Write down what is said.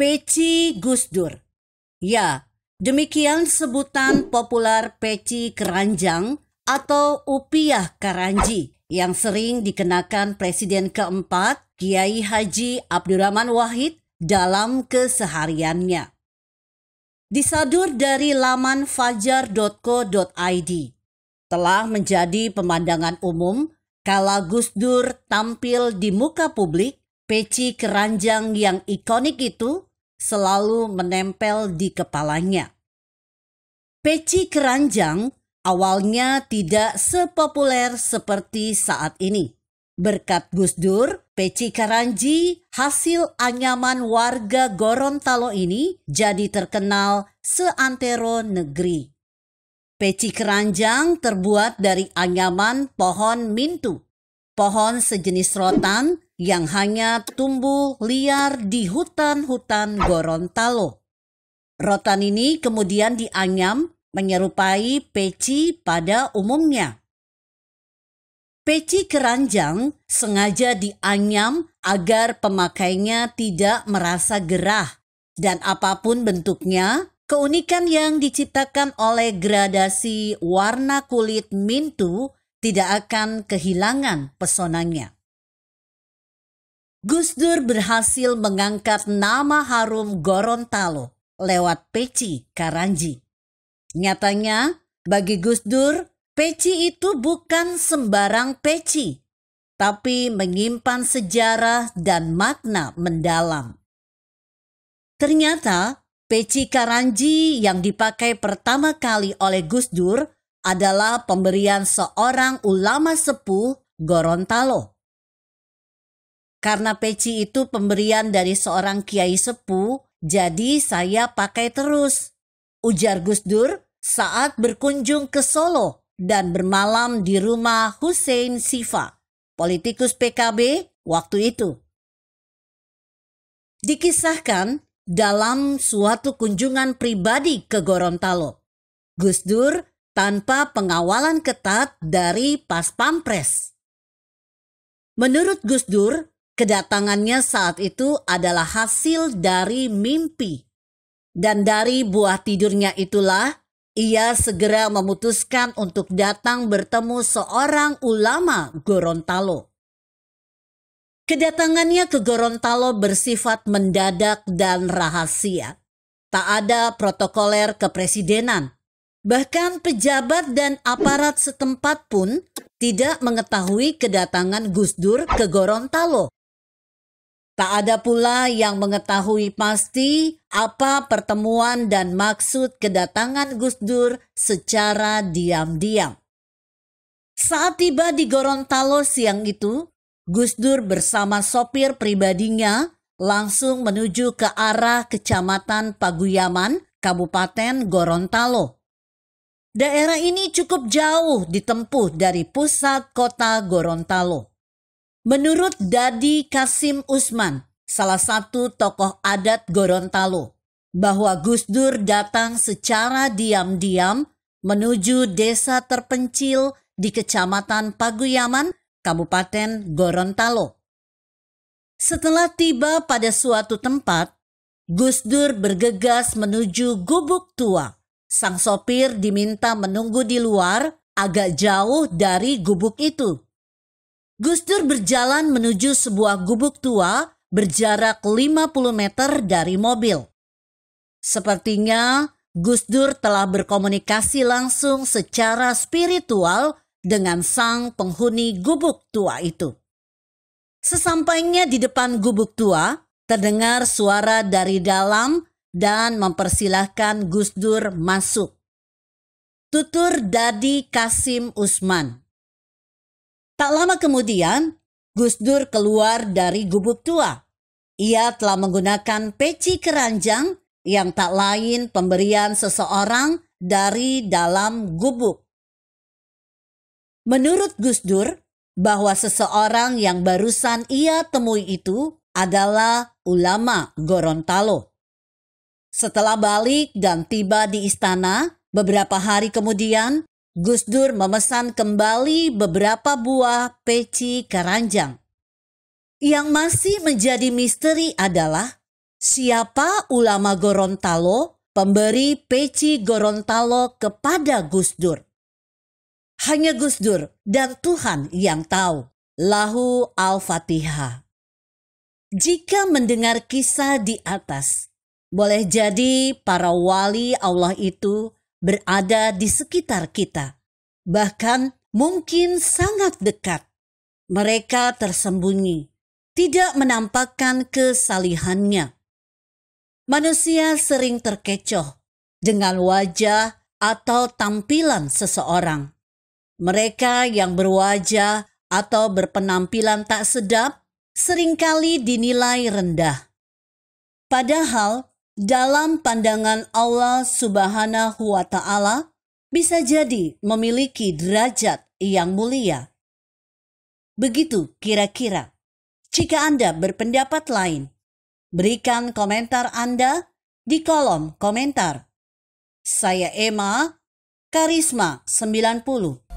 Peci Gusdur. Ya, demikian sebutan populer peci keranjang atau upiah karanji yang sering dikenakan Presiden keempat Kiai Haji Abdurrahman Wahid dalam kesehariannya. Disadur dari laman fajar.co.id telah menjadi pemandangan umum kala Gus Dur tampil di muka publik, peci keranjang yang ikonik itu selalu menempel di kepalanya. Peci keranjang awalnya tidak sepopuler seperti saat ini. Berkat Gus Dur, peci keranji hasil anyaman warga Gorontalo ini jadi terkenal seantero negeri. Peci keranjang terbuat dari anyaman pohon mintu, pohon sejenis rotan yang hanya tumbuh liar di hutan-hutan Gorontalo. Rotan ini kemudian dianyam menyerupai peci pada umumnya. Peci keranjang sengaja dianyam agar pemakainya tidak merasa gerah dan apapun bentuknya, keunikan yang diciptakan oleh gradasi warna kulit mintu tidak akan kehilangan pesonanya. Gus Dur berhasil mengangkat nama harum Gorontalo lewat peci Karanji. Nyatanya, bagi Gus Dur, peci itu bukan sembarang peci, tapi menyimpan sejarah dan makna mendalam. Ternyata, peci Karanji yang dipakai pertama kali oleh Gus Dur adalah pemberian seorang ulama sepuh Gorontalo karena peci itu pemberian dari seorang kiai sepuh, jadi saya pakai terus. Ujar Gus Dur saat berkunjung ke Solo dan bermalam di rumah Hussein Siva, politikus PKB waktu itu. Dikisahkan dalam suatu kunjungan pribadi ke Gorontalo, Gus Dur tanpa pengawalan ketat dari Pas Pampres. Menurut Gus Dur, Kedatangannya saat itu adalah hasil dari mimpi. Dan dari buah tidurnya itulah ia segera memutuskan untuk datang bertemu seorang ulama Gorontalo. Kedatangannya ke Gorontalo bersifat mendadak dan rahasia. Tak ada protokoler kepresidenan. Bahkan pejabat dan aparat setempat pun tidak mengetahui kedatangan Gus Dur ke Gorontalo Tak ada pula yang mengetahui pasti apa pertemuan dan maksud kedatangan Gus Dur secara diam-diam. Saat tiba di Gorontalo siang itu, Gus Dur bersama sopir pribadinya langsung menuju ke arah Kecamatan Paguyaman, Kabupaten Gorontalo. Daerah ini cukup jauh ditempuh dari pusat kota Gorontalo. Menurut Dadi Kasim Usman, salah satu tokoh adat Gorontalo, bahwa Gus Dur datang secara diam-diam menuju desa terpencil di Kecamatan Paguyaman, Kabupaten Gorontalo. Setelah tiba pada suatu tempat, Gus Dur bergegas menuju gubuk tua. Sang sopir diminta menunggu di luar agak jauh dari gubuk itu. Gus Dur berjalan menuju sebuah gubuk tua berjarak 50 meter dari mobil. Sepertinya Gus Dur telah berkomunikasi langsung secara spiritual dengan sang penghuni gubuk tua itu. Sesampainya di depan gubuk tua, terdengar suara dari dalam dan mempersilahkan Gus Dur masuk. Tutur Dadi Kasim Usman. Tak lama kemudian, Gus Dur keluar dari gubuk tua. Ia telah menggunakan peci keranjang yang tak lain pemberian seseorang dari dalam gubuk. Menurut Gus Dur, bahwa seseorang yang barusan ia temui itu adalah ulama Gorontalo. Setelah balik dan tiba di istana, beberapa hari kemudian Gus Dur memesan kembali beberapa buah peci keranjang. Yang masih menjadi misteri adalah siapa ulama Gorontalo pemberi peci Gorontalo kepada Gus Dur. Hanya Gus Dur dan Tuhan yang tahu. Lahu Al-Fatihah. Jika mendengar kisah di atas, boleh jadi para wali Allah itu berada di sekitar kita, bahkan mungkin sangat dekat. Mereka tersembunyi, tidak menampakkan kesalihannya. Manusia sering terkecoh dengan wajah atau tampilan seseorang. Mereka yang berwajah atau berpenampilan tak sedap seringkali dinilai rendah. Padahal dalam pandangan Allah Subhanahu wa Ta'ala bisa jadi memiliki derajat yang mulia. Begitu kira-kira. Jika Anda berpendapat lain, berikan komentar Anda di kolom komentar. Saya Emma, Karisma 90.